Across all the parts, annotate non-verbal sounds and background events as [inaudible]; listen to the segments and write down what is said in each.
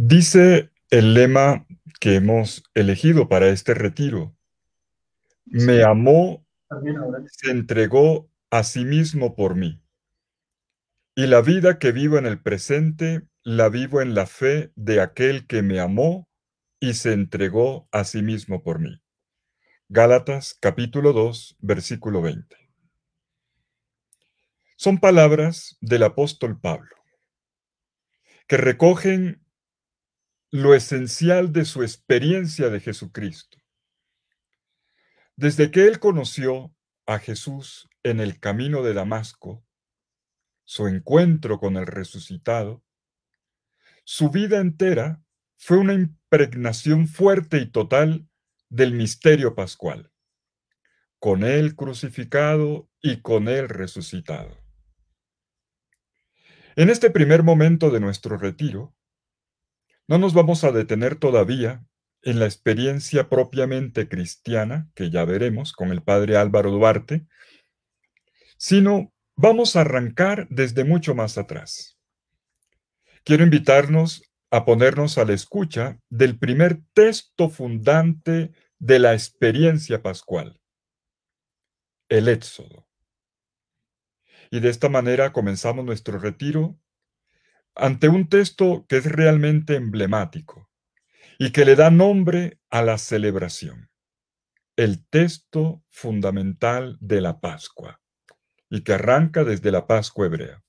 Dice el lema que hemos elegido para este retiro. Me amó, se entregó a sí mismo por mí. Y la vida que vivo en el presente la vivo en la fe de aquel que me amó y se entregó a sí mismo por mí. Gálatas capítulo 2, versículo 20. Son palabras del apóstol Pablo, que recogen lo esencial de su experiencia de Jesucristo. Desde que él conoció a Jesús en el camino de Damasco, su encuentro con el resucitado, su vida entera fue una impregnación fuerte y total del misterio pascual, con él crucificado y con él resucitado. En este primer momento de nuestro retiro, no nos vamos a detener todavía en la experiencia propiamente cristiana, que ya veremos con el padre Álvaro Duarte, sino vamos a arrancar desde mucho más atrás. Quiero invitarnos a ponernos a la escucha del primer texto fundante de la experiencia pascual, el Éxodo. Y de esta manera comenzamos nuestro retiro ante un texto que es realmente emblemático y que le da nombre a la celebración, el texto fundamental de la Pascua y que arranca desde la Pascua hebrea.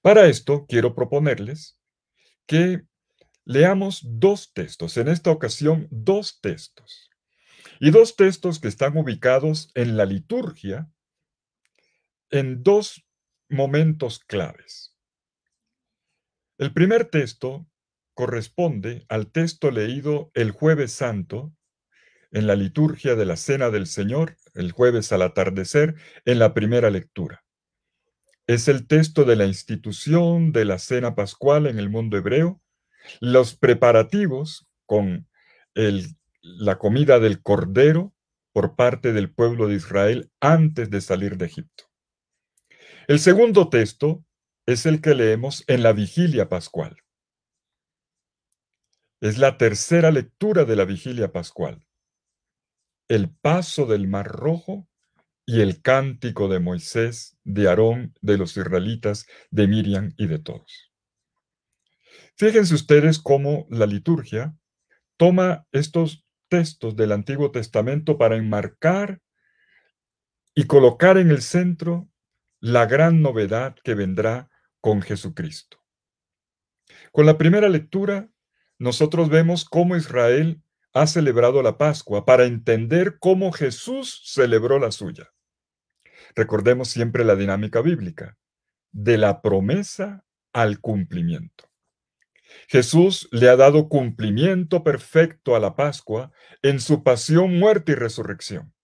Para esto quiero proponerles que leamos dos textos, en esta ocasión dos textos, y dos textos que están ubicados en la liturgia en dos momentos claves. El primer texto corresponde al texto leído el jueves santo en la liturgia de la Cena del Señor, el jueves al atardecer, en la primera lectura. Es el texto de la institución de la Cena Pascual en el mundo hebreo, los preparativos con la comida del cordero por parte del pueblo de Israel antes de salir de Egipto. El segundo texto es el que leemos en la vigilia pascual. Es la tercera lectura de la vigilia pascual. El paso del Mar Rojo y el cántico de Moisés, de Aarón, de los israelitas, de Miriam y de todos. Fíjense ustedes cómo la liturgia toma estos textos del Antiguo Testamento para enmarcar y colocar en el centro la gran novedad que vendrá con Jesucristo. Con la primera lectura, nosotros vemos cómo Israel ha celebrado la Pascua para entender cómo Jesús celebró la suya. Recordemos siempre la dinámica bíblica, de la promesa al cumplimiento. Jesús le ha dado cumplimiento perfecto a la Pascua en su pasión, muerte y resurrección.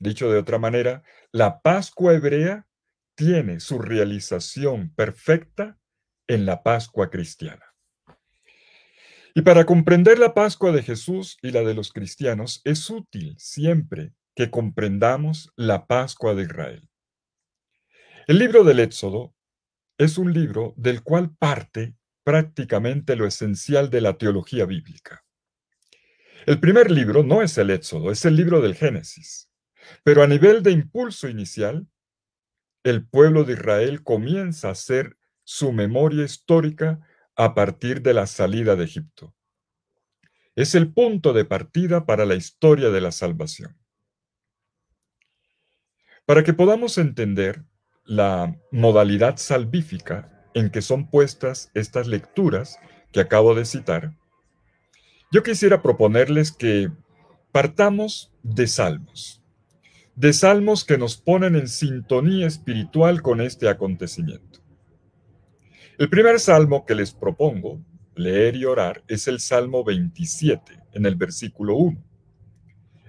Dicho de otra manera, la Pascua hebrea tiene su realización perfecta en la Pascua cristiana. Y para comprender la Pascua de Jesús y la de los cristianos, es útil siempre que comprendamos la Pascua de Israel. El libro del Éxodo es un libro del cual parte prácticamente lo esencial de la teología bíblica. El primer libro no es el Éxodo, es el libro del Génesis, pero a nivel de impulso inicial el pueblo de Israel comienza a ser su memoria histórica a partir de la salida de Egipto. Es el punto de partida para la historia de la salvación. Para que podamos entender la modalidad salvífica en que son puestas estas lecturas que acabo de citar, yo quisiera proponerles que partamos de Salmos de salmos que nos ponen en sintonía espiritual con este acontecimiento. El primer salmo que les propongo leer y orar es el Salmo 27, en el versículo 1.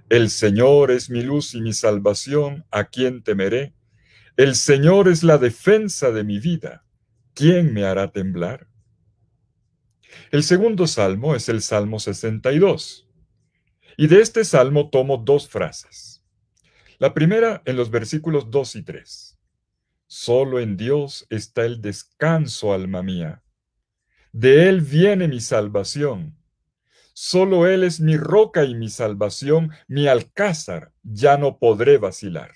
El Señor es mi luz y mi salvación, ¿a quién temeré? El Señor es la defensa de mi vida, ¿quién me hará temblar? El segundo salmo es el Salmo 62. Y de este salmo tomo dos frases. La primera en los versículos 2 y 3. Solo en Dios está el descanso, alma mía. De Él viene mi salvación. Solo Él es mi roca y mi salvación, mi alcázar. Ya no podré vacilar.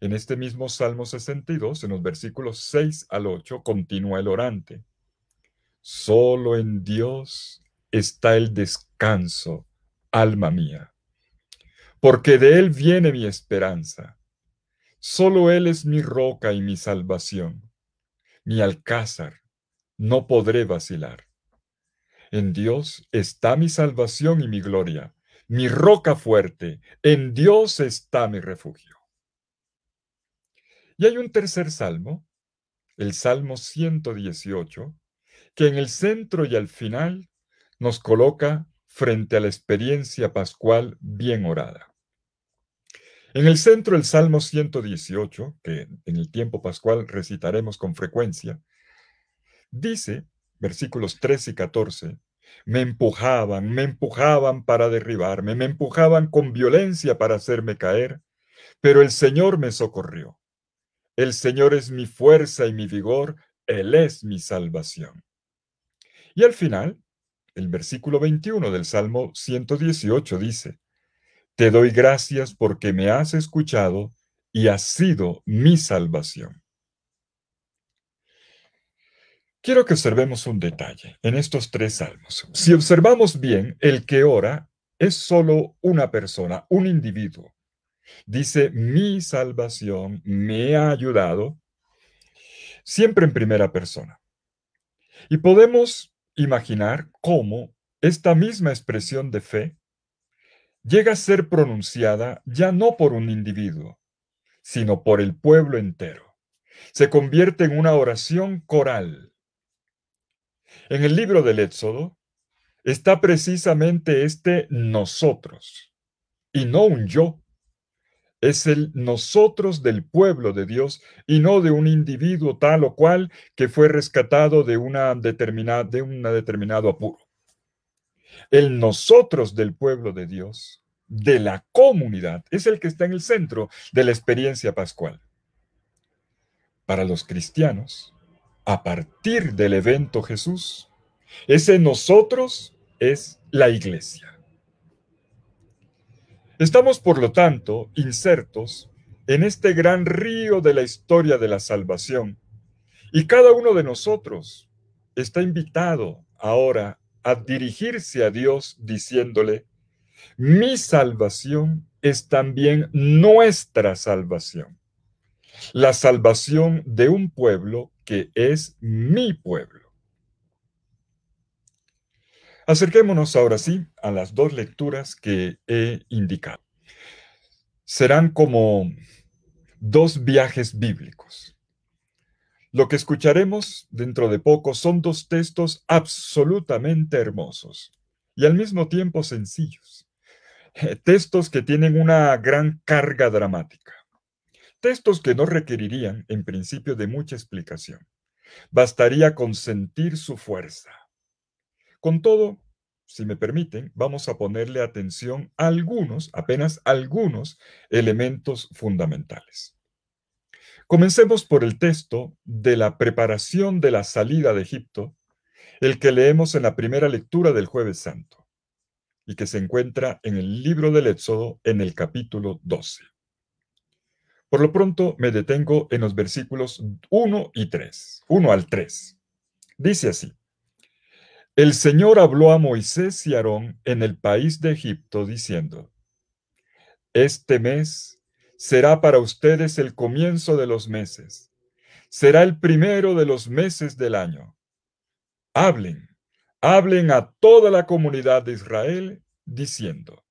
En este mismo Salmo 62, en los versículos 6 al 8, continúa el orante. Solo en Dios está el descanso, alma mía porque de Él viene mi esperanza. Solo Él es mi roca y mi salvación, mi alcázar, no podré vacilar. En Dios está mi salvación y mi gloria, mi roca fuerte, en Dios está mi refugio. Y hay un tercer salmo, el Salmo 118, que en el centro y al final nos coloca frente a la experiencia pascual bien orada. En el centro del Salmo 118, que en el tiempo pascual recitaremos con frecuencia, dice, versículos 13 y 14, me empujaban, me empujaban para derribarme, me empujaban con violencia para hacerme caer, pero el Señor me socorrió. El Señor es mi fuerza y mi vigor, Él es mi salvación. Y al final, el versículo 21 del Salmo 118 dice, Te doy gracias porque me has escuchado y has sido mi salvación. Quiero que observemos un detalle en estos tres salmos. Si observamos bien, el que ora es solo una persona, un individuo. Dice, mi salvación me ha ayudado, siempre en primera persona. Y podemos imaginar cómo esta misma expresión de fe llega a ser pronunciada ya no por un individuo, sino por el pueblo entero. Se convierte en una oración coral. En el libro del Éxodo está precisamente este nosotros, y no un yo, es el nosotros del pueblo de Dios y no de un individuo tal o cual que fue rescatado de, una determinada, de un determinado apuro. El nosotros del pueblo de Dios, de la comunidad, es el que está en el centro de la experiencia pascual. Para los cristianos, a partir del evento Jesús, ese nosotros es la iglesia. Estamos, por lo tanto, insertos en este gran río de la historia de la salvación. Y cada uno de nosotros está invitado ahora a dirigirse a Dios diciéndole, mi salvación es también nuestra salvación, la salvación de un pueblo que es mi pueblo. Acerquémonos ahora sí a las dos lecturas que he indicado. Serán como dos viajes bíblicos. Lo que escucharemos dentro de poco son dos textos absolutamente hermosos y al mismo tiempo sencillos. Eh, textos que tienen una gran carga dramática. Textos que no requerirían, en principio, de mucha explicación. Bastaría con sentir su fuerza con todo, si me permiten, vamos a ponerle atención a algunos, apenas algunos elementos fundamentales. Comencemos por el texto de la preparación de la salida de Egipto, el que leemos en la primera lectura del jueves santo y que se encuentra en el libro del Éxodo en el capítulo 12. Por lo pronto me detengo en los versículos 1 y 3, 1 al 3. Dice así, el Señor habló a Moisés y Aarón en el país de Egipto diciendo, Este mes será para ustedes el comienzo de los meses, será el primero de los meses del año. Hablen, hablen a toda la comunidad de Israel diciendo.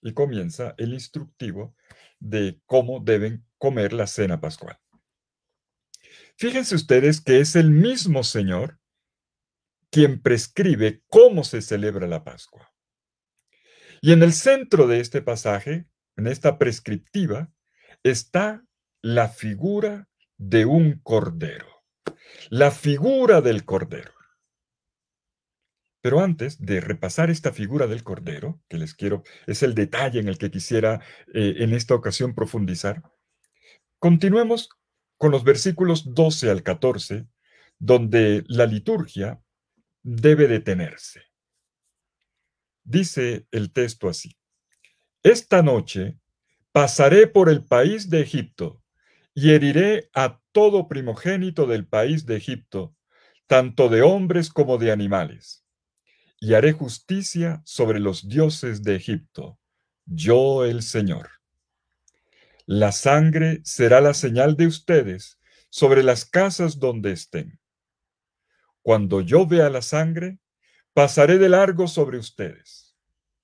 Y comienza el instructivo de cómo deben comer la cena pascual. Fíjense ustedes que es el mismo Señor quien prescribe cómo se celebra la Pascua. Y en el centro de este pasaje, en esta prescriptiva, está la figura de un cordero, la figura del cordero. Pero antes de repasar esta figura del cordero, que les quiero, es el detalle en el que quisiera eh, en esta ocasión profundizar, continuemos con los versículos 12 al 14, donde la liturgia debe detenerse. Dice el texto así, esta noche pasaré por el país de Egipto y heriré a todo primogénito del país de Egipto, tanto de hombres como de animales, y haré justicia sobre los dioses de Egipto, yo el Señor. La sangre será la señal de ustedes sobre las casas donde estén. Cuando yo vea la sangre, pasaré de largo sobre ustedes.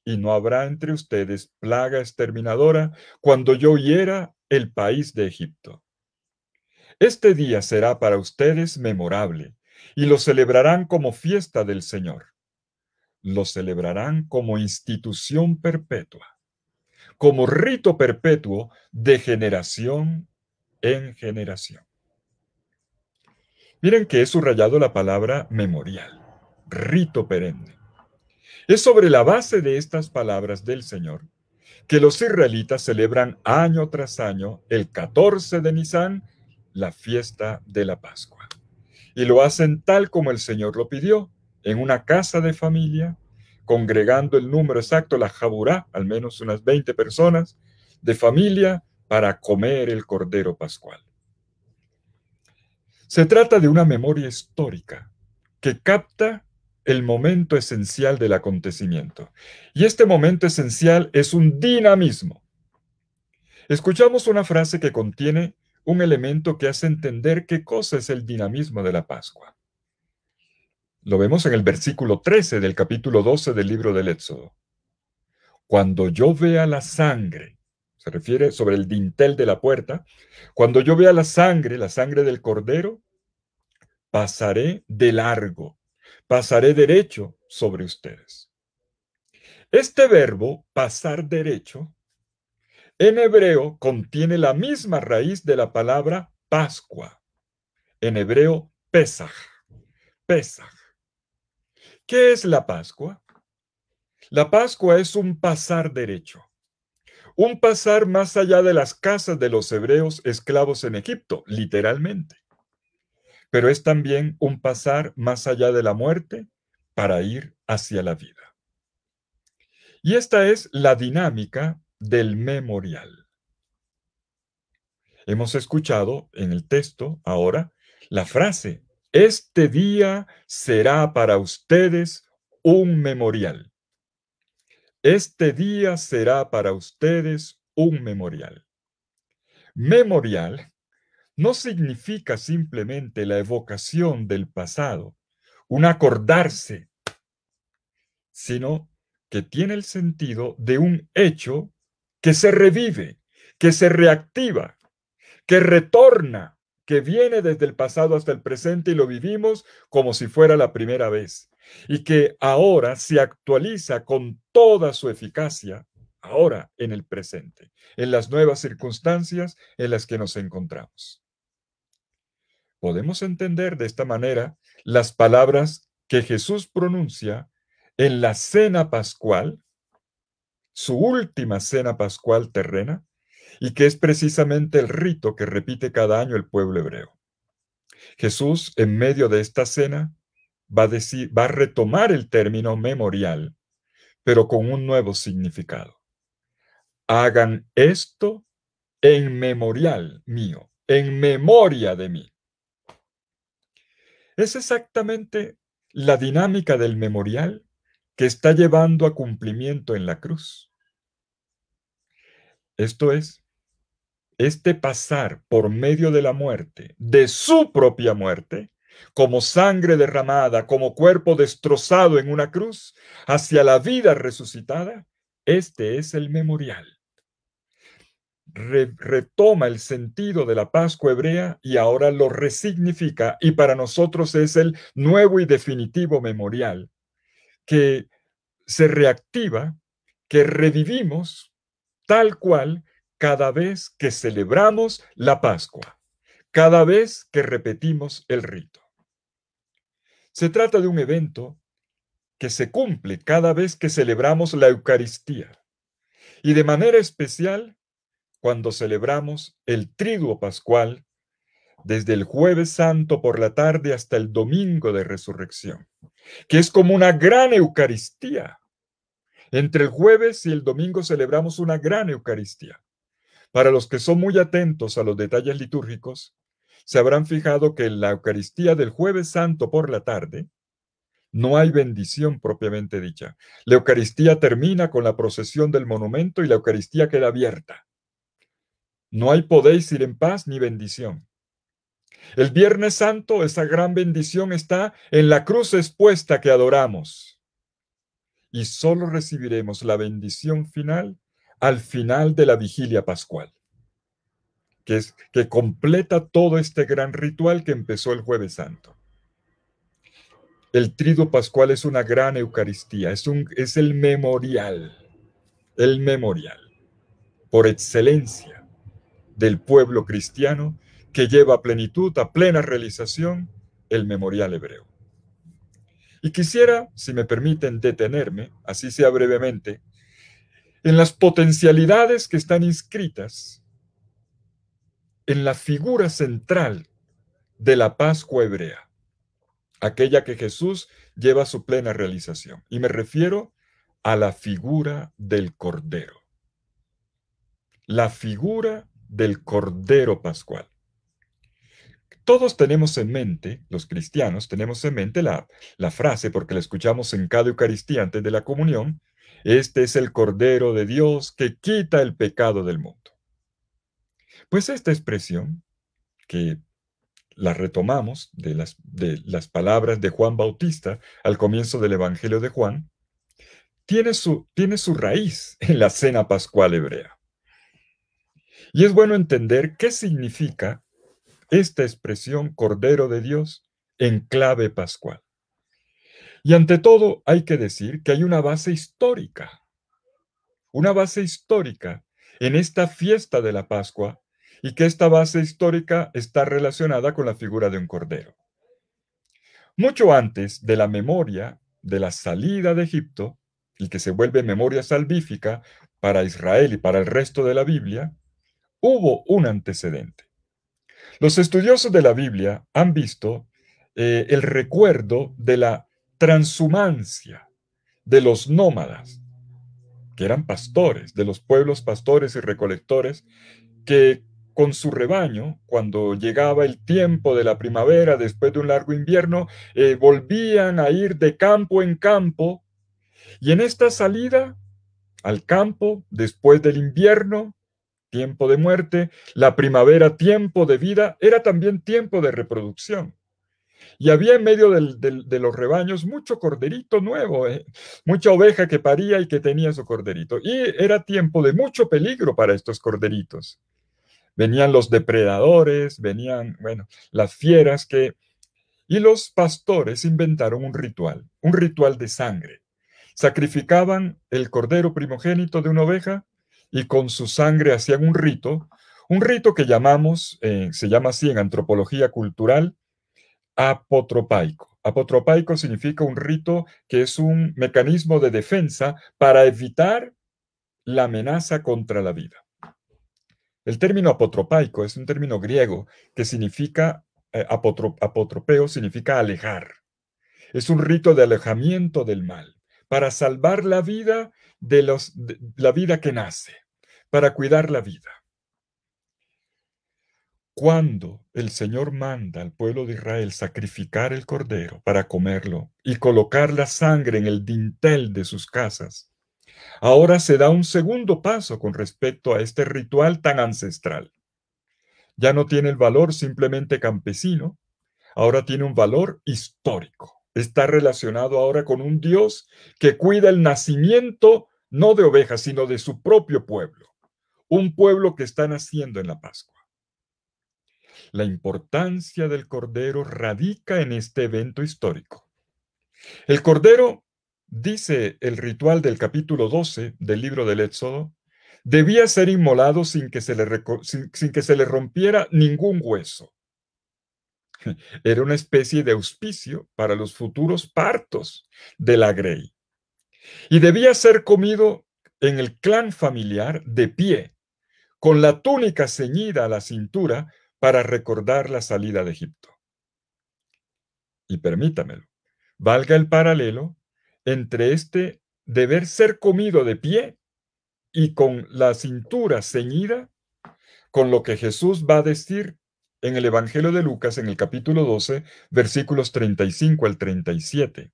Y no habrá entre ustedes plaga exterminadora cuando yo hiera el país de Egipto. Este día será para ustedes memorable, y lo celebrarán como fiesta del Señor. Lo celebrarán como institución perpetua, como rito perpetuo de generación en generación. Miren que he subrayado la palabra memorial, rito perenne. Es sobre la base de estas palabras del Señor que los israelitas celebran año tras año, el 14 de Nisan, la fiesta de la Pascua. Y lo hacen tal como el Señor lo pidió, en una casa de familia, congregando el número exacto, la jaburá, al menos unas 20 personas de familia, para comer el cordero pascual. Se trata de una memoria histórica que capta el momento esencial del acontecimiento. Y este momento esencial es un dinamismo. Escuchamos una frase que contiene un elemento que hace entender qué cosa es el dinamismo de la Pascua. Lo vemos en el versículo 13 del capítulo 12 del libro del Éxodo. Cuando yo vea la sangre se refiere sobre el dintel de la puerta, cuando yo vea la sangre, la sangre del cordero, pasaré de largo, pasaré derecho sobre ustedes. Este verbo, pasar derecho, en hebreo contiene la misma raíz de la palabra Pascua, en hebreo Pesaj, Pesaj. ¿Qué es la Pascua? La Pascua es un pasar derecho un pasar más allá de las casas de los hebreos esclavos en Egipto, literalmente, pero es también un pasar más allá de la muerte para ir hacia la vida. Y esta es la dinámica del memorial. Hemos escuchado en el texto ahora la frase, este día será para ustedes un memorial. Este día será para ustedes un memorial. Memorial no significa simplemente la evocación del pasado, un acordarse, sino que tiene el sentido de un hecho que se revive, que se reactiva, que retorna, que viene desde el pasado hasta el presente y lo vivimos como si fuera la primera vez, y que ahora se actualiza con toda su eficacia ahora en el presente, en las nuevas circunstancias en las que nos encontramos. Podemos entender de esta manera las palabras que Jesús pronuncia en la cena pascual, su última cena pascual terrena, y que es precisamente el rito que repite cada año el pueblo hebreo. Jesús, en medio de esta cena, va a, decir, va retomar el término memorial pero con un nuevo significado. Hagan esto en memorial mío, en memoria de mí. Es exactamente la dinámica del memorial que está llevando a cumplimiento en la cruz. Esto es, este pasar por medio de la muerte, de su propia muerte, como sangre derramada, como cuerpo destrozado en una cruz, hacia la vida resucitada, este es el memorial. retoma el sentido de la Pascua hebrea y ahora lo resignifica y para nosotros es el nuevo y definitivo memorial que se reactiva, que revivimos tal cual cada vez que celebramos la Pascua, cada vez que repetimos el rito. Se trata de un evento que se cumple cada vez que celebramos la Eucaristía y de manera especial cuando celebramos el Triduo Pascual desde el jueves santo por la tarde hasta el domingo de resurrección, que es como una gran Eucaristía. Entre el jueves y el domingo celebramos una gran Eucaristía. Para los que son muy atentos a los detalles litúrgicos, se habrán fijado que en la Eucaristía del jueves santo por la tarde no hay bendición propiamente dicha. La Eucaristía termina con la procesión del monumento y la Eucaristía queda abierta. No hay podéis ir en paz ni bendición. El Viernes Santo, esa gran bendición está en la cruz expuesta que adoramos. Y solo recibiremos la bendición final al final de la vigilia pascual que, completa todo este gran ritual que empezó el jueves santo. El trido pascual es una gran Eucaristía, es, un, es el memorial, el memorial por excelencia del pueblo cristiano que lleva a plenitud, a plena realización, el memorial hebreo. Y quisiera, si me permiten detenerme, así sea brevemente, en las potencialidades que están inscritas en la figura central de la Pascua hebrea, aquella que Jesús lleva a su plena realización. Y me refiero a la figura del Cordero. La figura del Cordero Pascual. Todos tenemos en mente, los cristianos, tenemos en mente la, frase, porque la escuchamos en cada Eucaristía antes de la comunión, este es el Cordero de Dios que quita el pecado del mundo. Pues esta expresión, que la retomamos de las, de las palabras de Juan Bautista al comienzo del Evangelio de Juan, tiene su, tiene su raíz en la cena pascual hebrea. Y es bueno entender qué significa esta expresión Cordero de Dios en clave pascual. Y ante todo hay que decir que hay una base histórica, una base histórica en esta fiesta de la Pascua y que esta base histórica está relacionada con la figura de un cordero. Mucho antes de la memoria de la salida de Egipto, y que se vuelve memoria salvífica para Israel y para el resto de la Biblia, hubo un antecedente. Los estudiosos de la Biblia han visto eh, el recuerdo de la transhumancia de los nómadas, que eran pastores, de los pueblos pastores y recolectores, que con su rebaño, cuando llegaba el tiempo de la primavera después de un largo invierno, eh, volvían a ir de campo en campo, y en esta salida al campo, después del invierno, tiempo de muerte, la primavera, tiempo de vida, era también tiempo de reproducción. Y había en medio de los rebaños mucho corderito nuevo, eh, mucha oveja que paría y que tenía su corderito. Y era tiempo de mucho peligro para estos corderitos venían los depredadores, venían, bueno, las fieras que... Y los pastores inventaron un ritual, un ritual de sangre. Sacrificaban el cordero primogénito de una oveja y con su sangre hacían un rito, un rito que llamamos, eh, se llama así en antropología cultural, apotropaico. Apotropaico significa un rito que es un mecanismo de defensa para evitar la amenaza contra la vida. El término apotropaico es un término griego que significa, eh, apotropeo significa alejar. Es un rito de alejamiento del mal, para salvar la vida de, los, la vida que nace, para cuidar la vida. Cuando el Señor manda al pueblo de Israel sacrificar el cordero para comerlo y colocar la sangre en el dintel de sus casas, Ahora se da un segundo paso con respecto a este ritual tan ancestral. Ya no tiene el valor simplemente campesino, ahora tiene un valor histórico. Está relacionado ahora con un Dios que cuida el nacimiento no de ovejas, sino de su propio pueblo, un pueblo que está naciendo en la Pascua. La importancia del Cordero radica en este evento histórico. El Cordero Dice el ritual del capítulo 12 del libro del Éxodo, debía ser inmolado sin que se le, que se le rompiera ningún hueso. [laughs] Era una especie de auspicio para los futuros partos de la Grey. Y debía ser comido en el clan familiar de pie, con la túnica ceñida a la cintura para recordar la salida de Egipto. Y permítamelo, valga el paralelo entre este deber ser comido de pie y con la cintura ceñida, con lo que Jesús va a decir en el Evangelio de Lucas en el capítulo 12, versículos 35 al 37,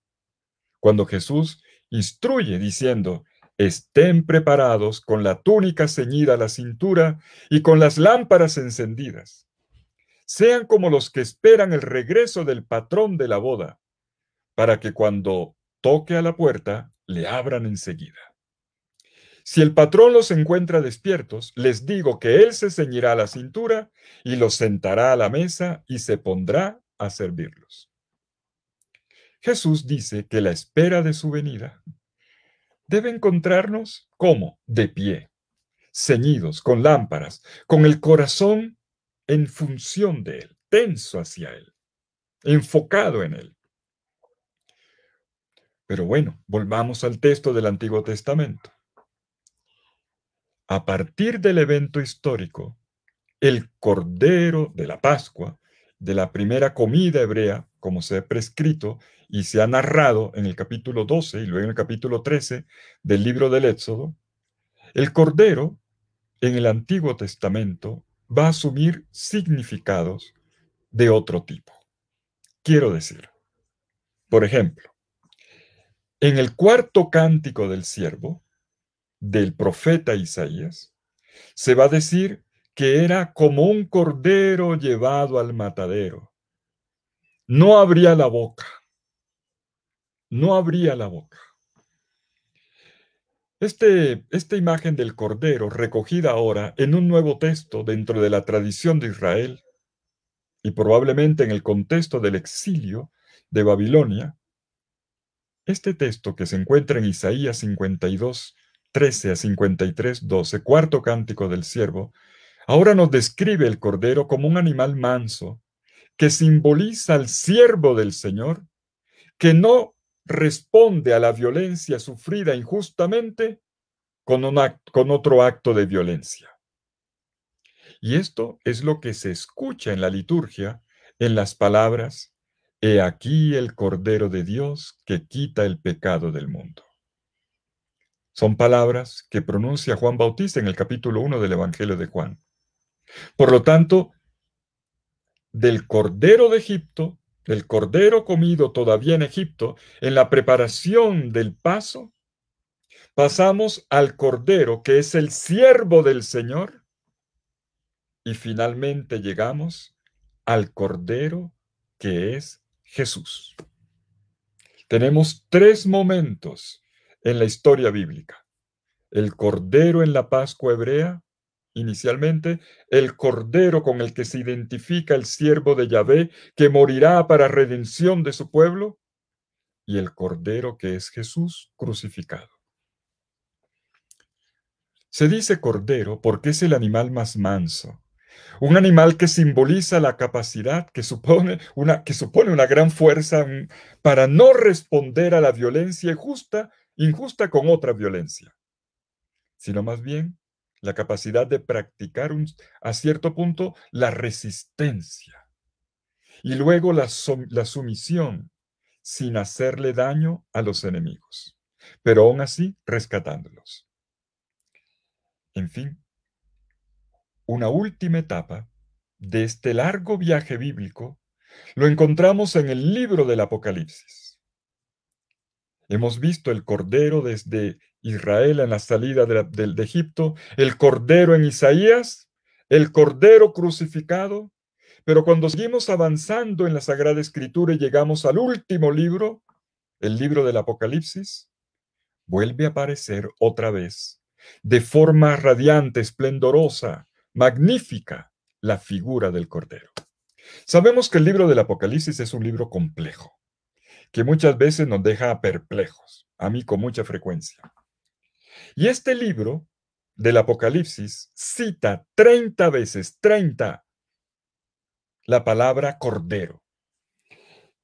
cuando Jesús instruye diciendo, estén preparados con la túnica ceñida a la cintura y con las lámparas encendidas. Sean como los que esperan el regreso del patrón de la boda, para que cuando toque a la puerta, le abran enseguida. Si el patrón los encuentra despiertos, les digo que él se ceñirá la cintura y los sentará a la mesa y se pondrá a servirlos. Jesús dice que la espera de su venida debe encontrarnos como de pie, ceñidos, con lámparas, con el corazón en función de él, tenso hacia él, enfocado en él. Pero bueno, volvamos al texto del Antiguo Testamento. A partir del evento histórico, el Cordero de la Pascua, de la primera comida hebrea, como se ha prescrito y se ha narrado en el capítulo 12 y luego en el capítulo 13 del libro del Éxodo, el Cordero en el Antiguo Testamento va a asumir significados de otro tipo. Quiero decir, por ejemplo, en el cuarto cántico del siervo, del profeta Isaías, se va a decir que era como un cordero llevado al matadero. No abría la boca. No abría la boca. Este, esta imagen del cordero, recogida ahora en un nuevo texto dentro de la tradición de Israel y probablemente en el contexto del exilio de Babilonia, este texto que se encuentra en Isaías 52, 13 a 53, 12, cuarto cántico del siervo, ahora nos describe el cordero como un animal manso que simboliza al siervo del Señor, que no responde a la violencia sufrida injustamente con, con otro acto de violencia. Y esto es lo que se escucha en la liturgia, en las palabras He aquí el Cordero de Dios que quita el pecado del mundo. Son palabras que pronuncia Juan Bautista en el capítulo 1 del Evangelio de Juan. Por lo tanto, del Cordero de Egipto, del Cordero comido todavía en Egipto, en la preparación del paso, pasamos al Cordero que es el siervo del Señor y finalmente llegamos al Cordero que es Jesús. Tenemos tres momentos en la historia bíblica. El Cordero en la Pascua hebrea, inicialmente, el Cordero con el que se identifica el siervo de Yahvé que morirá para redención de su pueblo, y el Cordero que es Jesús crucificado. Se dice Cordero porque es el animal más manso, un animal que simboliza la capacidad, que supone una, que supone una gran fuerza mm, para no responder a la violencia justa, injusta con otra violencia, sino más bien la capacidad de practicar a cierto punto la resistencia y luego la, la sumisión sin hacerle daño a los enemigos, pero aún así rescatándolos. En fin, una última etapa de este largo viaje bíblico lo encontramos en el libro del Apocalipsis. Hemos visto el Cordero desde Israel en la salida de, Egipto, el Cordero en Isaías, el Cordero crucificado, pero cuando seguimos avanzando en la Sagrada Escritura y llegamos al último libro, el libro del Apocalipsis, vuelve a aparecer otra vez, de forma radiante, esplendorosa, magnífica la figura del Cordero. Sabemos que el libro del Apocalipsis es un libro complejo, que muchas veces nos deja perplejos, a mí con mucha frecuencia. Y este libro del Apocalipsis cita 30 veces, 30, la palabra Cordero.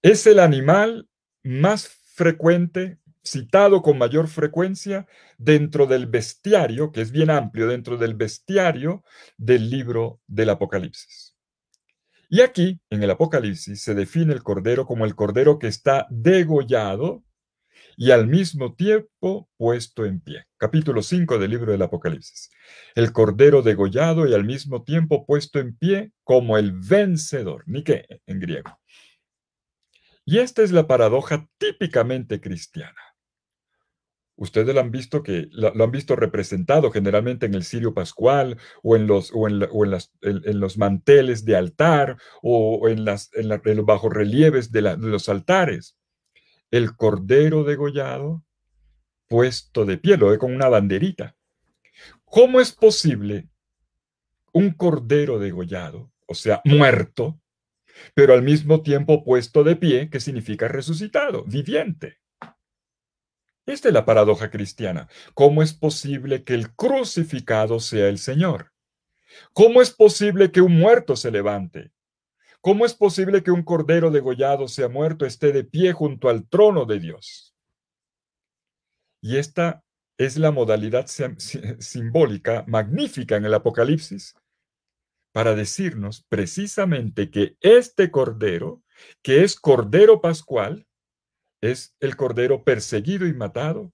Es el animal más frecuente citado con mayor frecuencia dentro del bestiario, que es bien amplio, dentro del bestiario del libro del Apocalipsis. Y aquí, en el Apocalipsis, se define el Cordero como el Cordero que está degollado y al mismo tiempo puesto en pie. Capítulo 5 del libro del Apocalipsis. El Cordero degollado y al mismo tiempo puesto en pie como el vencedor. Nike en griego. Y esta es la paradoja típicamente cristiana. Ustedes lo han visto que lo, han visto representado generalmente en el cirio pascual o en los, o en, los manteles de altar o en, las, los bajorrelieves de, de los altares. El cordero degollado puesto de pie, lo ve con una banderita. ¿Cómo es posible un cordero degollado, o sea, muerto, pero al mismo tiempo puesto de pie, que significa resucitado, viviente? Esta es la paradoja cristiana. ¿Cómo es posible que el crucificado sea el Señor? ¿Cómo es posible que un muerto se levante? ¿Cómo es posible que un cordero degollado sea muerto esté de pie junto al trono de Dios? Y esta es la modalidad simbólica magnífica en el Apocalipsis para decirnos precisamente que este cordero, que es cordero pascual, es el Cordero perseguido y matado,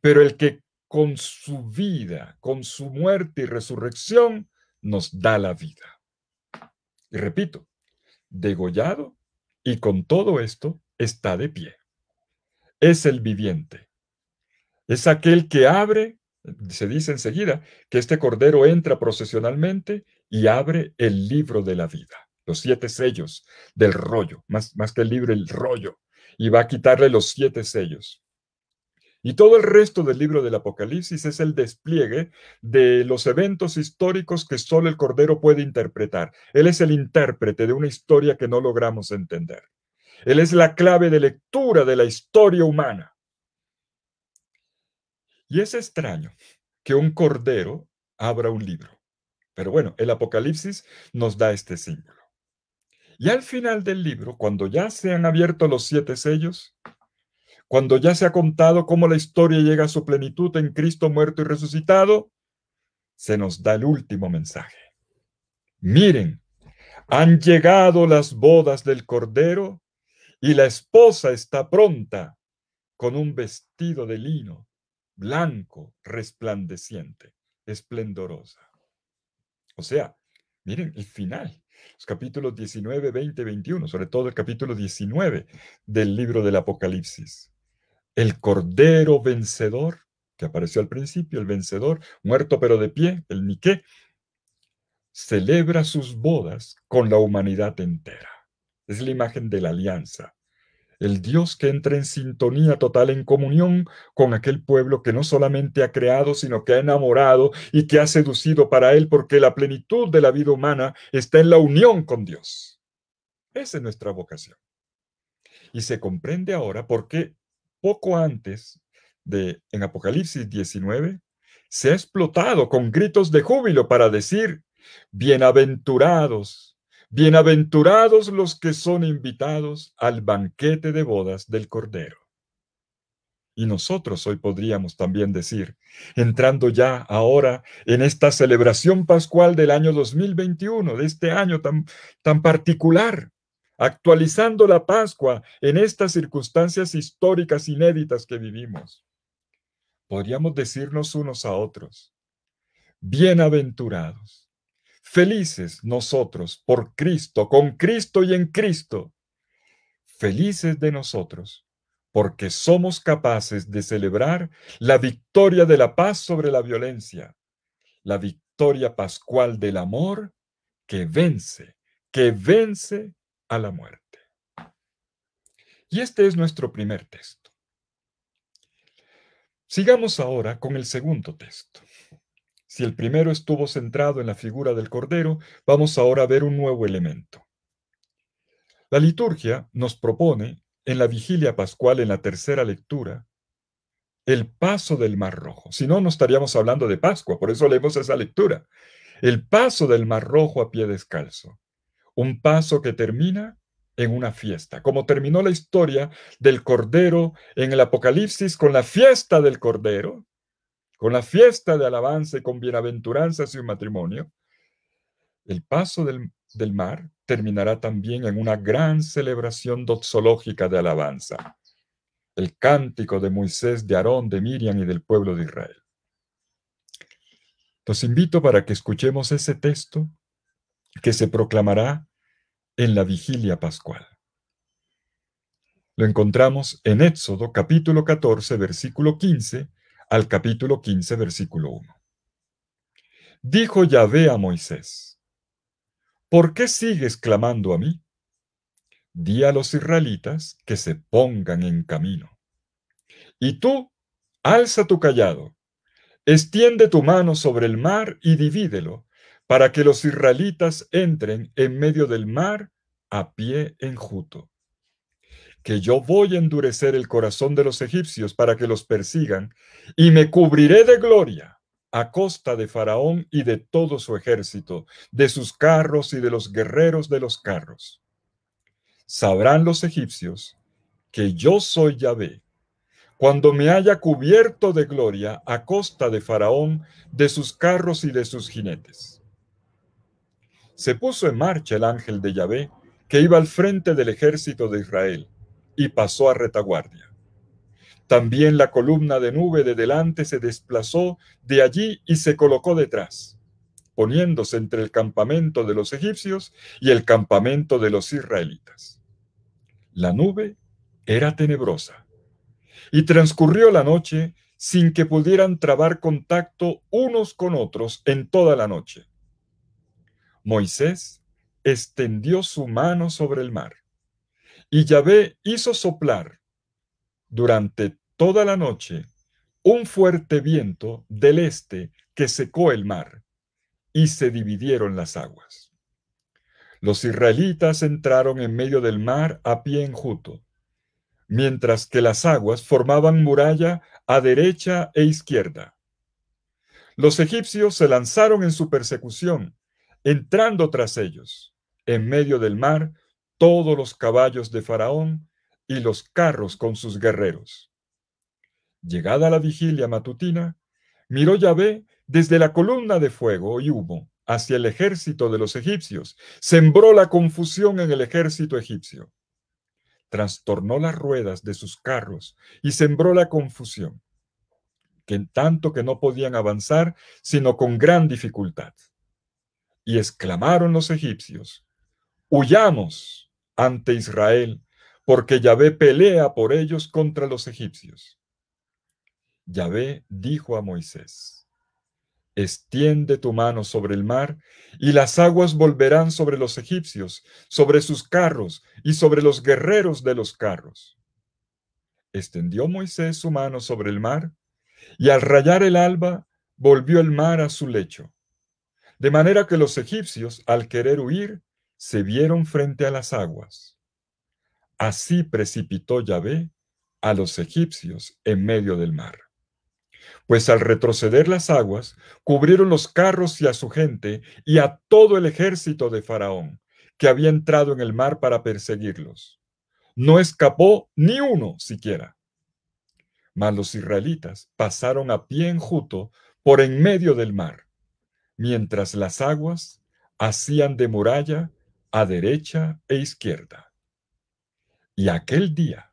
pero el que con su vida, con su muerte y resurrección, nos da la vida. Y repito, degollado y con todo esto está de pie. Es el viviente. Es aquel que abre, se dice enseguida, que este cordero entra procesionalmente y abre el libro de la vida los siete sellos del rollo, más, más que el libro, el rollo, y va a quitarle los siete sellos. Y todo el resto del libro del Apocalipsis es el despliegue de los eventos históricos que solo el Cordero puede interpretar. Él es el intérprete de una historia que no logramos entender. Él es la clave de lectura de la historia humana. Y es extraño que un Cordero abra un libro. Pero bueno, el Apocalipsis nos da este símbolo. Y al final del libro, cuando ya se han abierto los siete sellos, cuando ya se ha contado cómo la historia llega a su plenitud en Cristo muerto y resucitado, se nos da el último mensaje. Miren, han llegado las bodas del Cordero y la esposa está pronta con un vestido de lino blanco, resplandeciente, esplendorosa. O sea, miren el final. Los capítulos 19, 20, 21, sobre todo el capítulo 19 del libro del Apocalipsis. El Cordero vencedor, que apareció al principio, el vencedor, muerto pero de pie, el Niqué, celebra sus bodas con la humanidad entera. Es la imagen de la alianza, el Dios que entra en sintonía total, en comunión con aquel pueblo que no solamente ha creado, sino que ha enamorado y que ha seducido para él, porque la plenitud de la vida humana está en la unión con Dios. Esa es nuestra vocación. Y se comprende ahora por qué poco antes de, en Apocalipsis 19, se ha explotado con gritos de júbilo para decir, bienaventurados Bienaventurados los que son invitados al banquete de bodas del Cordero. Y nosotros hoy podríamos también decir, entrando ya ahora en esta celebración pascual del año 2021, de este año tan, tan particular, actualizando la Pascua en estas circunstancias históricas inéditas que vivimos, podríamos decirnos unos a otros, bienaventurados Felices nosotros por Cristo, con Cristo y en Cristo. Felices de nosotros, porque somos capaces de celebrar la victoria de la paz sobre la violencia, la victoria pascual del amor que vence, que vence a la muerte. Y este es nuestro primer texto. Sigamos ahora con el segundo texto. Si el primero estuvo centrado en la figura del Cordero, vamos ahora a ver un nuevo elemento. La liturgia nos propone, en la vigilia pascual, en la tercera lectura, el paso del Mar Rojo. Si no, no estaríamos hablando de Pascua, por eso leemos esa lectura. El paso del Mar Rojo a pie descalzo. Un paso que termina en una fiesta, como terminó la historia del Cordero en el Apocalipsis con la fiesta del Cordero, con la fiesta de alabanza y con bienaventuranza su matrimonio, el paso del, mar terminará también en una gran celebración doxológica de alabanza, el cántico de Moisés, de Aarón, de Miriam y del pueblo de Israel. Los invito para que escuchemos ese texto que se proclamará en la vigilia pascual. Lo encontramos en Éxodo capítulo 14, versículo 15, al capítulo 15, versículo 1. Dijo Yahvé a Moisés, ¿por qué sigues clamando a mí? Di a los israelitas que se pongan en camino. Y tú, alza tu callado, extiende tu mano sobre el mar y divídelo, para que los israelitas entren en medio del mar a pie enjuto que yo voy a endurecer el corazón de los egipcios para que los persigan, y me cubriré de gloria a costa de Faraón y de todo su ejército, de sus carros y de los guerreros de los carros. Sabrán los egipcios que yo soy Yahvé, cuando me haya cubierto de gloria a costa de Faraón, de sus carros y de sus jinetes. Se puso en marcha el ángel de Yahvé, que iba al frente del ejército de Israel, y pasó a retaguardia. También la columna de nube de delante se desplazó de allí y se colocó detrás, poniéndose entre el campamento de los egipcios y el campamento de los israelitas. La nube era tenebrosa, y transcurrió la noche sin que pudieran trabar contacto unos con otros en toda la noche. Moisés extendió su mano sobre el mar y Yahvé hizo soplar durante toda la noche un fuerte viento del este que secó el mar, y se dividieron las aguas. Los israelitas entraron en medio del mar a pie enjuto, mientras que las aguas formaban muralla a derecha e izquierda. Los egipcios se lanzaron en su persecución, entrando tras ellos. En medio del mar todos los caballos de Faraón y los carros con sus guerreros. Llegada la vigilia matutina, miró Yahvé desde la columna de fuego y humo hacia el ejército de los egipcios, sembró la confusión en el ejército egipcio, trastornó las ruedas de sus carros y sembró la confusión, que en tanto que no podían avanzar sino con gran dificultad. Y exclamaron los egipcios, huyamos, ante Israel, porque Yahvé pelea por ellos contra los egipcios. Yahvé dijo a Moisés, Extiende tu mano sobre el mar, y las aguas volverán sobre los egipcios, sobre sus carros y sobre los guerreros de los carros. Extendió Moisés su mano sobre el mar, y al rayar el alba volvió el mar a su lecho. De manera que los egipcios, al querer huir, se vieron frente a las aguas. Así precipitó Yahvé a los egipcios en medio del mar. Pues al retroceder las aguas, cubrieron los carros y a su gente y a todo el ejército de Faraón, que había entrado en el mar para perseguirlos. No escapó ni uno siquiera. Mas los israelitas pasaron a pie enjuto por en medio del mar, mientras las aguas hacían de muralla a derecha e izquierda. Y aquel día,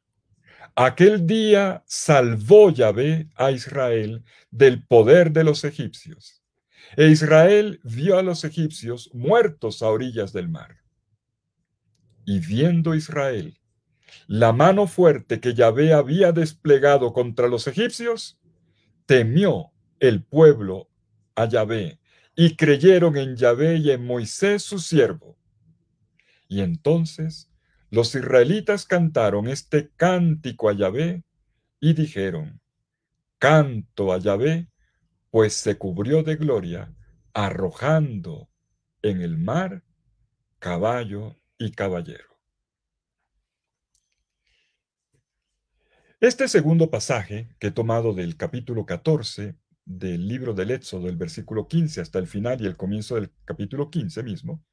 aquel día salvó Yahvé a Israel del poder de los egipcios. E Israel vio a los egipcios muertos a orillas del mar. Y viendo Israel la mano fuerte que Yahvé había desplegado contra los egipcios, temió el pueblo a Yahvé y creyeron en Yahvé y en Moisés su siervo y entonces los israelitas cantaron este cántico a Yahvé y dijeron, canto a Yahvé, pues se cubrió de gloria, arrojando en el mar caballo y caballero. Este segundo pasaje, que he tomado del capítulo 14 del libro del Éxodo, del versículo 15 hasta el final y el comienzo del capítulo 15 mismo,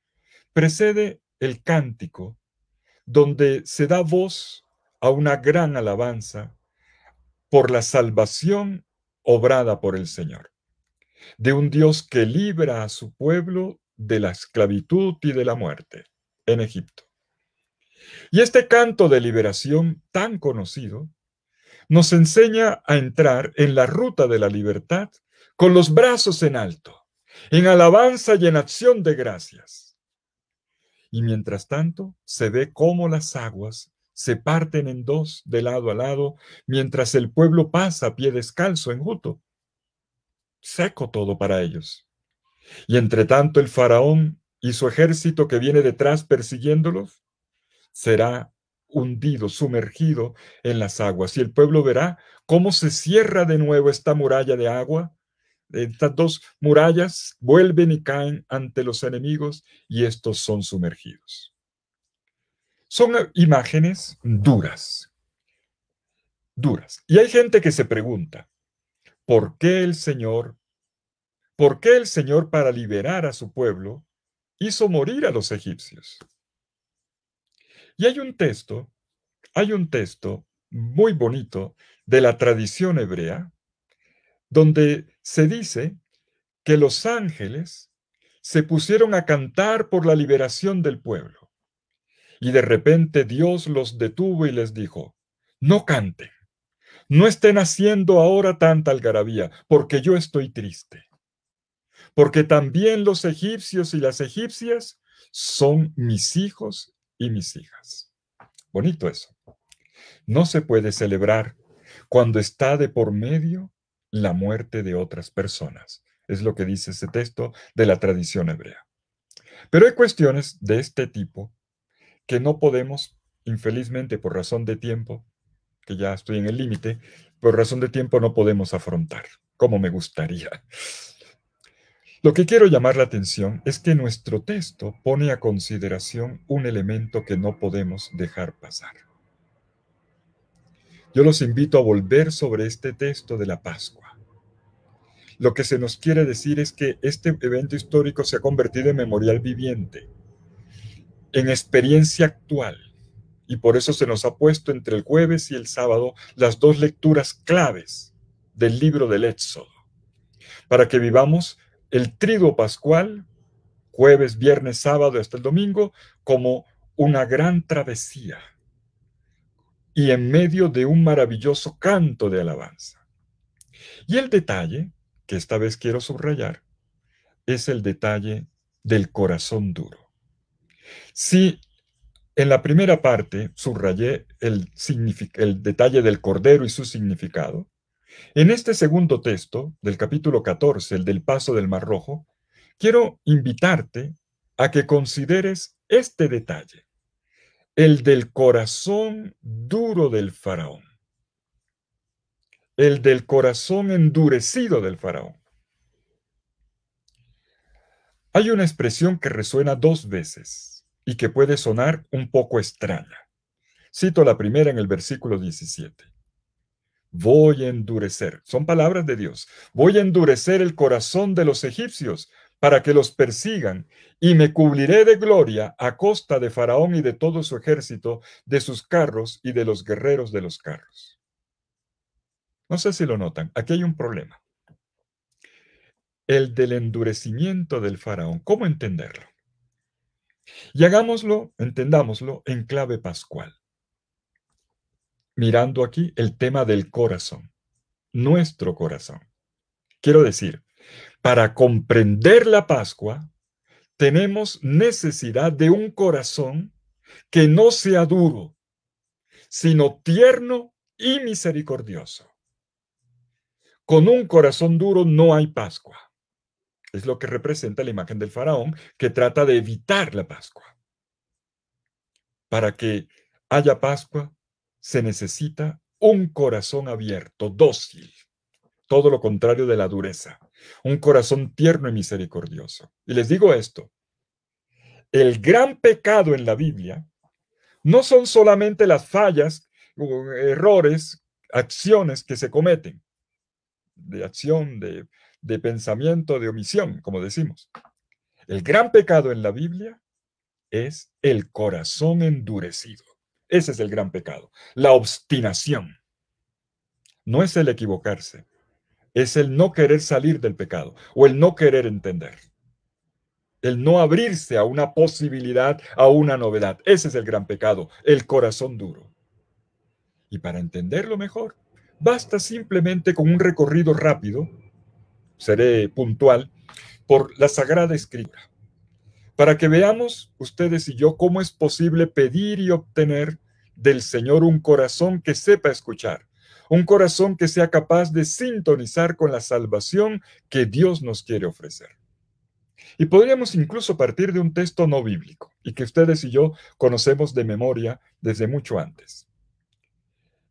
precede el cántico, donde se da voz a una gran alabanza por la salvación obrada por el Señor, de un Dios que libra a su pueblo de la esclavitud y de la muerte en Egipto. Y este canto de liberación tan conocido nos enseña a entrar en la ruta de la libertad con los brazos en alto, en alabanza y en acción de gracias y mientras tanto se ve cómo las aguas se parten en dos de lado a lado mientras el pueblo pasa a pie descalzo, en juto. Seco todo para ellos. Y entre tanto el faraón y su ejército que viene detrás persiguiéndolos será hundido, sumergido en las aguas. Y el pueblo verá cómo se cierra de nuevo esta muralla de agua estas dos murallas vuelven y caen ante los enemigos y estos son sumergidos. Son imágenes duras, duras. Y hay gente que se pregunta, ¿por qué el Señor, por qué el Señor para liberar a su pueblo hizo morir a los egipcios? Y hay un texto, hay un texto muy bonito de la tradición hebrea, donde se dice que los ángeles se pusieron a cantar por la liberación del pueblo. Y de repente Dios los detuvo y les dijo, no canten, no estén haciendo ahora tanta algarabía, porque yo estoy triste. Porque también los egipcios y las egipcias son mis hijos y mis hijas. Bonito eso. No se puede celebrar cuando está de por medio la muerte de otras personas. Es lo que dice ese texto de la tradición hebrea. Pero hay cuestiones de este tipo que no podemos, infelizmente, por razón de tiempo, que ya estoy en el límite, por razón de tiempo no podemos afrontar, como me gustaría. Lo que quiero llamar la atención es que nuestro texto pone a consideración un elemento que no podemos dejar pasar. Yo los invito a volver sobre este texto de la Pascua. Lo que se nos quiere decir es que este evento histórico se ha convertido en memorial viviente, en experiencia actual, y por eso se nos ha puesto entre el jueves y el sábado las dos lecturas claves del libro del Éxodo, para que vivamos el trigo pascual, jueves, viernes, sábado hasta el domingo, como una gran travesía y en medio de un maravilloso canto de alabanza. Y el detalle, que esta vez quiero subrayar, es el detalle del corazón duro. Si en la primera parte subrayé el, el detalle del cordero y su significado, en este segundo texto del capítulo 14, el del paso del Mar Rojo, quiero invitarte a que consideres este detalle el del corazón duro del faraón, el del corazón endurecido del faraón. Hay una expresión que resuena dos veces y que puede sonar un poco extraña. Cito la primera en el versículo 17. Voy a endurecer. Son palabras de Dios. Voy a endurecer el corazón de los egipcios para que los persigan, y me cubriré de gloria a costa de Faraón y de todo su ejército, de sus carros y de los guerreros de los carros. No sé si lo notan, aquí hay un problema. El del endurecimiento del Faraón, ¿cómo entenderlo? Y hagámoslo, entendámoslo, en clave pascual. Mirando aquí el tema del corazón, nuestro corazón. Quiero decir, para comprender la Pascua, tenemos necesidad de un corazón que no sea duro, sino tierno y misericordioso. Con un corazón duro no hay Pascua. Es lo que representa la imagen del faraón que trata de evitar la Pascua. Para que haya Pascua se necesita un corazón abierto, dócil, todo lo contrario de la dureza un corazón tierno y misericordioso. Y les digo esto, el gran pecado en la Biblia no son solamente las fallas, errores, acciones que se cometen, de acción, de, de pensamiento, de omisión, como decimos. El gran pecado en la Biblia es el corazón endurecido. Ese es el gran pecado, la obstinación. No es el equivocarse, es el no querer salir del pecado o el no querer entender. El no abrirse a una posibilidad, a una novedad. Ese es el gran pecado, el corazón duro. Y para entenderlo mejor, basta simplemente con un recorrido rápido, seré puntual, por la Sagrada Escritura, para que veamos ustedes y yo cómo es posible pedir y obtener del Señor un corazón que sepa escuchar, un corazón que sea capaz de sintonizar con la salvación que Dios nos quiere ofrecer. Y podríamos incluso partir de un texto no bíblico y que ustedes y yo conocemos de memoria desde mucho antes.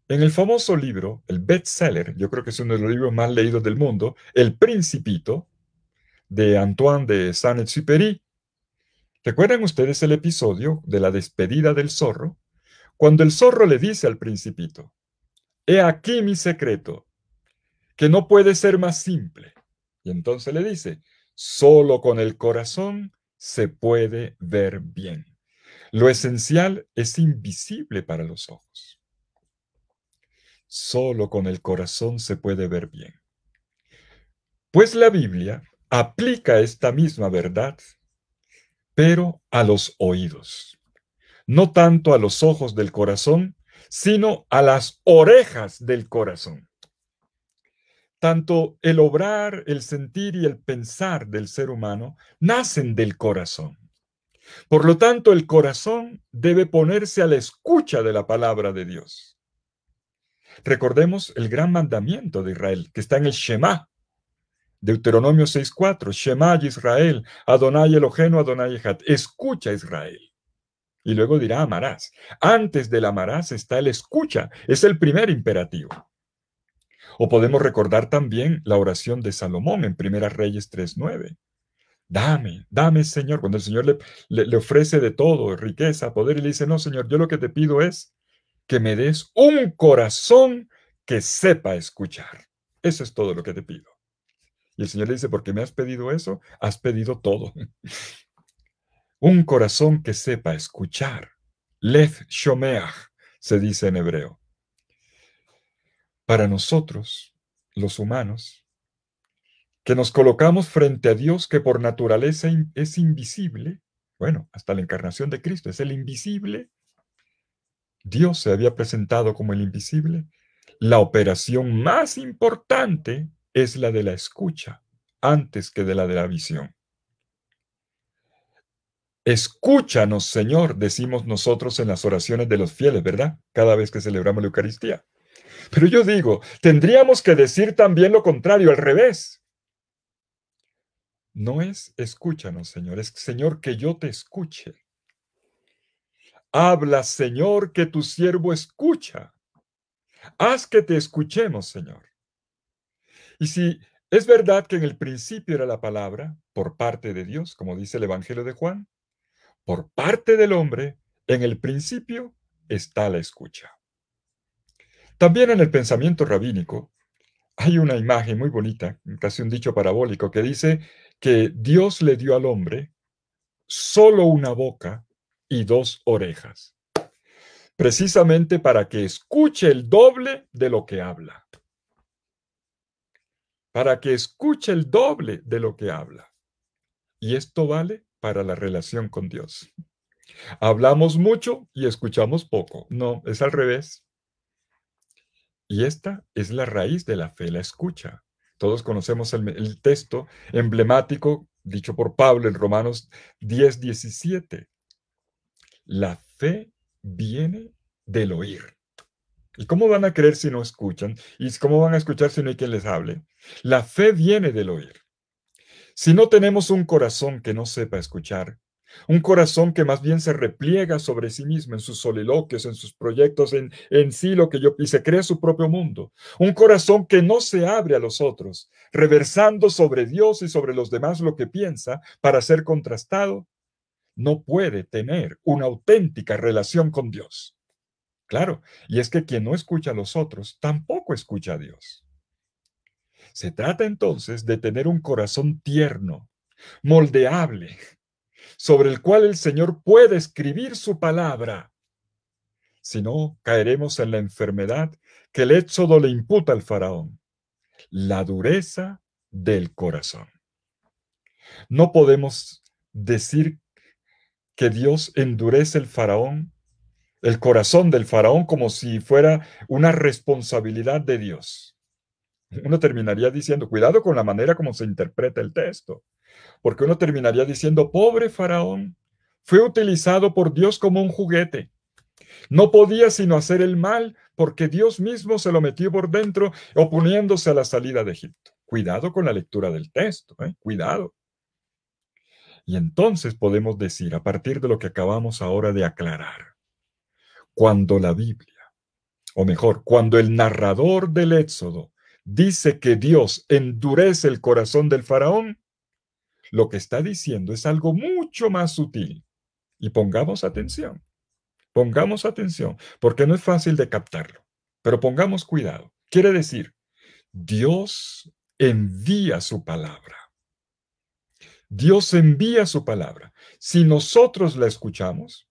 En el famoso libro, el best-seller, yo creo que es uno de los libros más leídos del mundo, El Principito, de Antoine de Saint-Exupéry. ¿Recuerdan ustedes el episodio de la despedida del zorro? Cuando el zorro le dice al principito, He aquí mi secreto, que no puede ser más simple. Y entonces le dice, solo con el corazón se puede ver bien. Lo esencial es invisible para los ojos. Solo con el corazón se puede ver bien. Pues la Biblia aplica esta misma verdad, pero a los oídos, no tanto a los ojos del corazón, sino a las orejas del corazón. Tanto el obrar, el sentir y el pensar del ser humano nacen del corazón. Por lo tanto, el corazón debe ponerse a la escucha de la palabra de Dios. Recordemos el gran mandamiento de Israel, que está en el Shema, Deuteronomio 6.4, Shema Israel, Adonai Elohenu, Adonai Echad. Escucha Israel. Y luego dirá, amarás. Antes del amarás está el escucha, es el primer imperativo. O podemos recordar también la oración de Salomón en Primera Reyes 3.9. Dame, dame, Señor. Cuando el Señor le, le, ofrece de todo, riqueza, poder, y le dice, no, Señor, yo lo que te pido es que me des un corazón que sepa escuchar. Eso es todo lo que te pido. Y el Señor le dice, porque me has pedido eso, has pedido todo. Un corazón que sepa escuchar. lef Shomeach se dice en hebreo. Para nosotros, los humanos, que nos colocamos frente a Dios que por naturaleza es invisible, bueno, hasta la encarnación de Cristo es el invisible, Dios se había presentado como el invisible, la operación más importante es la de la escucha antes que de la de la visión. Escúchanos, Señor, decimos nosotros en las oraciones de los fieles, ¿verdad? Cada vez que celebramos la Eucaristía. Pero yo digo, tendríamos que decir también lo contrario, al revés. No es escúchanos, Señor, es Señor que yo te escuche. Habla, Señor, que tu siervo escucha. Haz que te escuchemos, Señor. Y si es verdad que en el principio era la palabra por parte de Dios, como dice el Evangelio de Juan, por parte del hombre, en el principio está la escucha. También en el pensamiento rabínico hay una imagen muy bonita, casi un dicho parabólico, que dice que Dios le dio al hombre solo una boca y dos orejas, precisamente para que escuche el doble de lo que habla. Para que escuche el doble de lo que habla. ¿Y esto vale? para la relación con Dios. Hablamos mucho y escuchamos poco. No, es al revés. Y esta es la raíz de la fe, la escucha. Todos conocemos el, texto emblemático dicho por Pablo en Romanos 10, 17. La fe viene del oír. ¿Y cómo van a creer si no escuchan? ¿Y cómo van a escuchar si no hay quien les hable? La fe viene del oír. Si no tenemos un corazón que no sepa escuchar, un corazón que más bien se repliega sobre sí mismo en sus soliloquios, en sus proyectos, en, sí lo que yo, y se crea su propio mundo. Un corazón que no se abre a los otros, reversando sobre Dios y sobre los demás lo que piensa para ser contrastado, no puede tener una auténtica relación con Dios. Claro, y es que quien no escucha a los otros tampoco escucha a Dios. Se trata entonces de tener un corazón tierno, moldeable, sobre el cual el Señor puede escribir su palabra. Si no, caeremos en la enfermedad que el Éxodo le imputa al faraón, la dureza del corazón. No podemos decir que Dios endurece el faraón, el corazón del faraón, como si fuera una responsabilidad de Dios uno terminaría diciendo, cuidado con la manera como se interpreta el texto, porque uno terminaría diciendo, pobre faraón, fue utilizado por Dios como un juguete. No podía sino hacer el mal porque Dios mismo se lo metió por dentro oponiéndose a la salida de Egipto. Cuidado con la lectura del texto, ¿eh? cuidado. Y entonces podemos decir, a partir de lo que acabamos ahora de aclarar, cuando la Biblia, o mejor, cuando el narrador del Éxodo dice que Dios endurece el corazón del faraón, lo que está diciendo es algo mucho más sutil. Y pongamos atención, pongamos atención, porque no es fácil de captarlo, pero pongamos cuidado. Quiere decir, Dios envía su palabra. Dios envía su palabra. Si nosotros la escuchamos,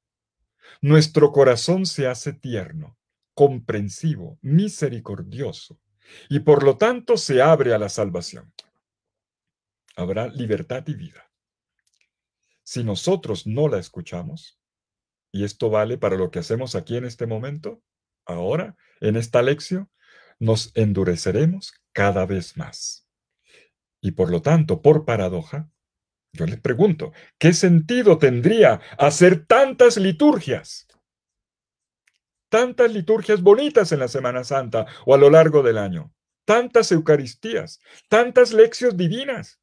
nuestro corazón se hace tierno, comprensivo, misericordioso, y por lo tanto se abre a la salvación. Habrá libertad y vida. Si nosotros no la escuchamos, y esto vale para lo que hacemos aquí en este momento, ahora, en esta lección, nos endureceremos cada vez más. Y por lo tanto, por paradoja, yo les pregunto, ¿qué sentido tendría hacer tantas liturgias? tantas liturgias bonitas en la Semana Santa o a lo largo del año, tantas Eucaristías, tantas lecciones divinas,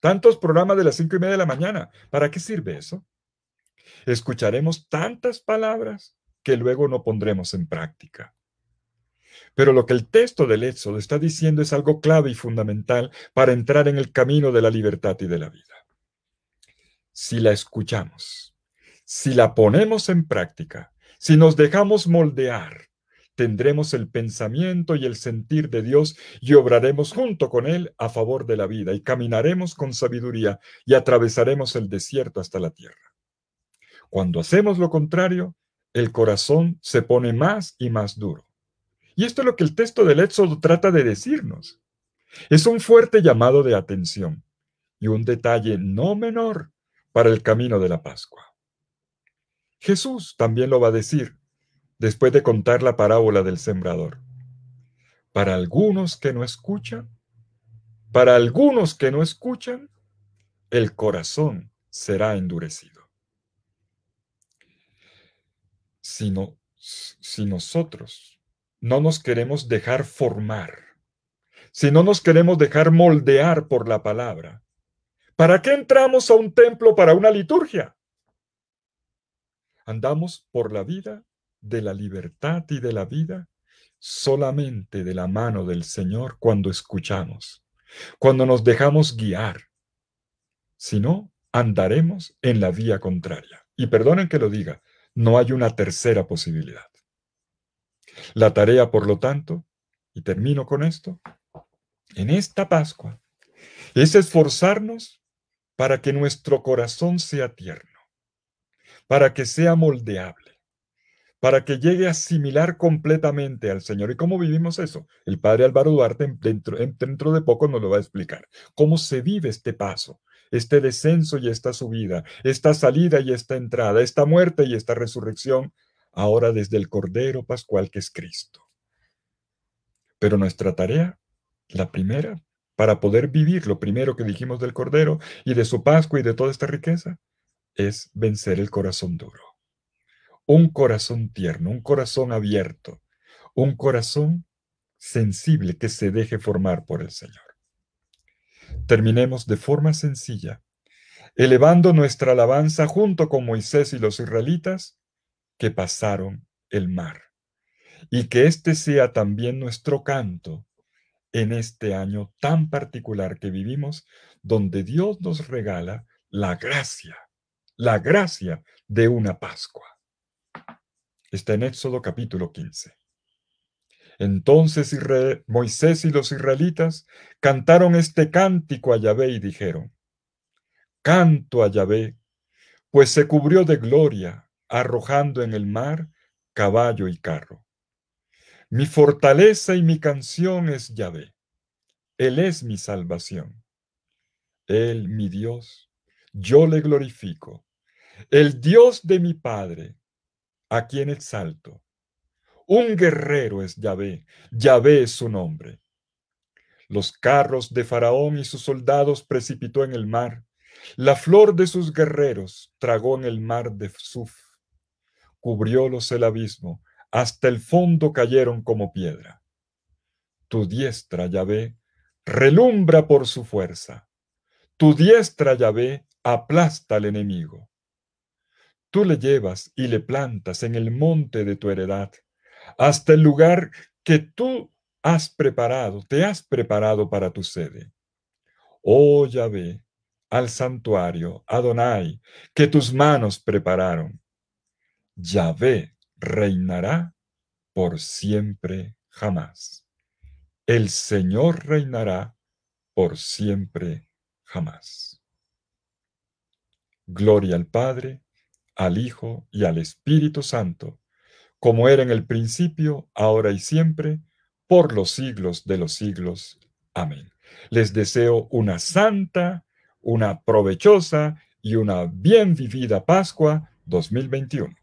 tantos programas de las cinco y media de la mañana. ¿Para qué sirve eso? Escucharemos tantas palabras que luego no pondremos en práctica. Pero lo que el texto del Éxodo está diciendo es algo clave y fundamental para entrar en el camino de la libertad y de la vida. Si la escuchamos, si la ponemos en práctica, si nos dejamos moldear, tendremos el pensamiento y el sentir de Dios y obraremos junto con Él a favor de la vida y caminaremos con sabiduría y atravesaremos el desierto hasta la tierra. Cuando hacemos lo contrario, el corazón se pone más y más duro. Y esto es lo que el texto del Éxodo trata de decirnos. Es un fuerte llamado de atención y un detalle no menor para el camino de la Pascua. Jesús también lo va a decir después de contar la parábola del sembrador. Para algunos que no escuchan, para algunos que no escuchan, el corazón será endurecido. Si, nosotros no nos queremos dejar formar, si no nos queremos dejar moldear por la palabra, ¿para qué entramos a un templo para una liturgia? Andamos por la vida de la libertad y de la vida solamente de la mano del Señor cuando escuchamos, cuando nos dejamos guiar. Si no, andaremos en la vía contraria. Y perdonen que lo diga, no hay una tercera posibilidad. La tarea, por lo tanto, y termino con esto, en esta Pascua, es esforzarnos para que nuestro corazón sea tierno para que sea moldeable, para que llegue a asimilar completamente al Señor. ¿Y cómo vivimos eso? El padre Álvaro Duarte dentro, de poco nos lo va a explicar. ¿Cómo se vive este paso? este descenso y esta subida, esta salida y esta entrada, esta muerte y esta resurrección, ahora desde el Cordero Pascual que es Cristo. Pero nuestra tarea, la primera, para poder vivir lo primero que dijimos del Cordero y de su Pascua y de toda esta riqueza, es vencer el corazón duro. Un corazón tierno, un corazón abierto, un corazón sensible que se deje formar por el Señor. Terminemos de forma sencilla, elevando nuestra alabanza junto con Moisés y los israelitas que pasaron el mar. Y que este sea también nuestro canto en este año tan particular que vivimos, donde Dios nos regala la gracia la gracia de una Pascua. Está en Éxodo capítulo 15. Entonces Moisés y los israelitas cantaron este cántico a Yahvé y dijeron, Canto a Yahvé, pues se cubrió de gloria, arrojando en el mar caballo y carro. Mi fortaleza y mi canción es Yahvé. Él es mi salvación. Él, mi Dios, yo le glorifico. El Dios de mi Padre, a quien exalto. Un guerrero es Yahvé, Yahvé es su nombre. Los carros de Faraón y sus soldados precipitó en el mar. La flor de sus guerreros tragó en el mar de Suf. Cubriólos el abismo, hasta el fondo cayeron como piedra. Tu diestra, Yahvé, relumbra por su fuerza. Tu diestra, Yahvé, aplasta al enemigo. Tú le llevas y le plantas en el monte de tu heredad, hasta el lugar que tú has preparado, te has preparado para tu sede. Oh Yahvé, al santuario, Adonai, que tus manos prepararon. Yahvé reinará por siempre jamás. El Señor reinará por siempre jamás. Gloria al Padre, al Hijo y al Espíritu Santo, como era en el principio, ahora y siempre, por los siglos de los siglos. Amén. Les deseo una santa, una provechosa y una bien vivida Pascua 2021.